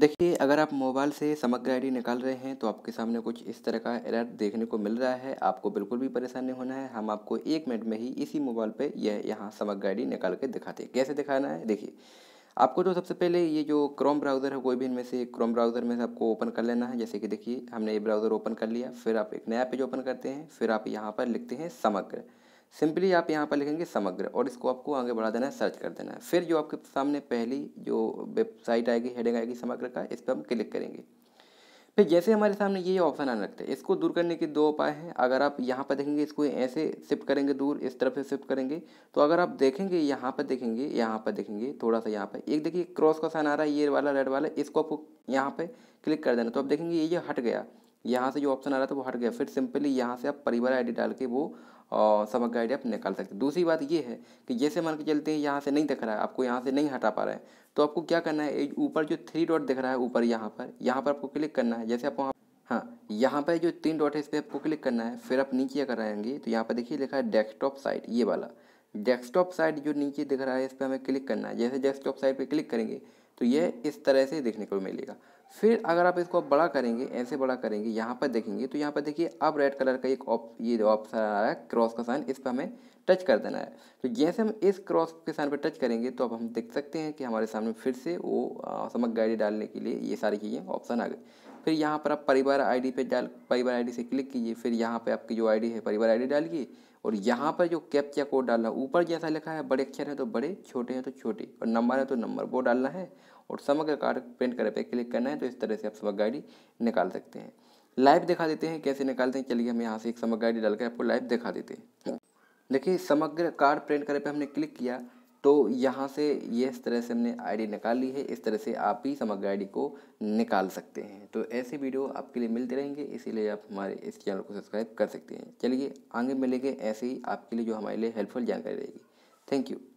देखिए अगर आप मोबाइल से समग्र आईडी निकाल रहे हैं तो आपके सामने कुछ इस तरह का एरर देखने को मिल रहा है आपको बिल्कुल भी परेशान नहीं होना है हम आपको एक मिनट में ही इसी मोबाइल पे यह यहाँ समग्र आईडी निकाल के दिखाते हैं कैसे दिखाना है देखिए आपको जो तो सबसे पहले ये जो क्रोम ब्राउज़र है कोई भी इनमें से क्रोम ब्राउज़र में से आपको ओपन कर लेना है जैसे कि देखिए हमने ये ब्राउज़र ओपन कर लिया फिर आप एक नया पेज ओपन करते हैं फिर आप यहाँ पर लिखते हैं समग्र सिंपली आप यहाँ पर लिखेंगे समग्र और इसको आपको आगे बढ़ा देना है सर्च कर देना है फिर जो आपके सामने पहली जो वेबसाइट आएगी हेडिंग आएगी समग्र का इस पर हम क्लिक करेंगे फिर जैसे हमारे सामने ये ऑप्शन आने लगते हैं इसको दूर करने के दो उपाय हैं अगर आप यहाँ पर देखेंगे इसको ऐसे शिफ्ट करेंगे दूर इस तरफ से शिफ्ट करेंगे तो अगर आप देखेंगे यहाँ पर देखेंगे यहाँ पर देखेंगे थोड़ा सा यहाँ पर एक देखिए क्रॉस का साइन आ रहा है ये वाला रेड वाला इसको आपको यहाँ पर क्लिक कर देना तो आप देखेंगे ये हट गया यहाँ से जो ऑप्शन आ रहा था वो हट गया फिर सिंपली यहाँ से आप परिवार आईडी डाल के वो समग्र आईडी आप निकाल सकते हैं दूसरी बात ये है कि जैसे मान के चलते हैं यहाँ से नहीं दिख रहा है आपको यहाँ से नहीं हटा पा रहा है तो आपको क्या करना है ऊपर जो थ्री डॉट दिख रहा है ऊपर यहाँ पर यहाँ पर आपको क्लिक करना है जैसे आप वहाँ हाँ यहाँ पर जो तीन डॉट है इस पर आपको क्लिक करना है फिर आप नीचे अगर आएंगे तो यहाँ पर देखिए लिखा है डेस्कटॉप साइट ये वाला डेस्कटॉप साइट जो नीचे दिख रहा है इस पर हमें क्लिक करना है जैसे डेस्कटॉप साइट पर क्लिक करेंगे तो ये इस तरह से देखने को मिलेगा फिर अगर आप इसको बड़ा करेंगे ऐसे बड़ा करेंगे यहाँ पर देखेंगे तो यहाँ पर देखिए अब रेड कलर का एक ऑप ये ऑप्शन आ रहा है क्रॉस का साइन इस पर हमें टच कर देना है तो जैसे हम इस क्रॉस के साइन पर टच करेंगे तो अब हम देख सकते हैं कि हमारे सामने फिर से वो समक गाइडी डालने के लिए ये सारी चीज़ें ऑप्शन आ गई फिर यहाँ पर आप परिवार आई पे डाल परिवार आई से क्लिक कीजिए फिर यहाँ पर आपकी जो आई है परिवार आईडी डालिए और यहाँ पर जो कैप्चा कोड डालना ऊपर जैसा लिखा है बड़े अक्षर है तो बड़े छोटे हैं तो छोटे और नंबर है तो नंबर वो डालना है और समग्र कार्ड पेंट करे पर क्लिक करना है तो इस तरह से आप समग्र गाइडी निकाल सकते हैं लाइव दिखा देते हैं कैसे निकालते हैं चलिए हम यहाँ से एक समग्र गाइड डालकर आपको लाइव दिखा देते हैं देखिए समग्र कार्ड प्रिंट करे पे हमने क्लिक किया तो यहाँ से ये इस तरह से हमने आईडी निकाल ली है इस तरह से आप ही समग्र आईडी को निकाल सकते हैं तो ऐसे वीडियो आपके लिए मिलते रहेंगे इसीलिए आप हमारे इस चैनल को सब्सक्राइब कर सकते हैं चलिए आगे मिलेंगे ऐसे ही आपके लिए जो हमारे लिए हेल्पफुल जानकारी रहेगी थैंक यू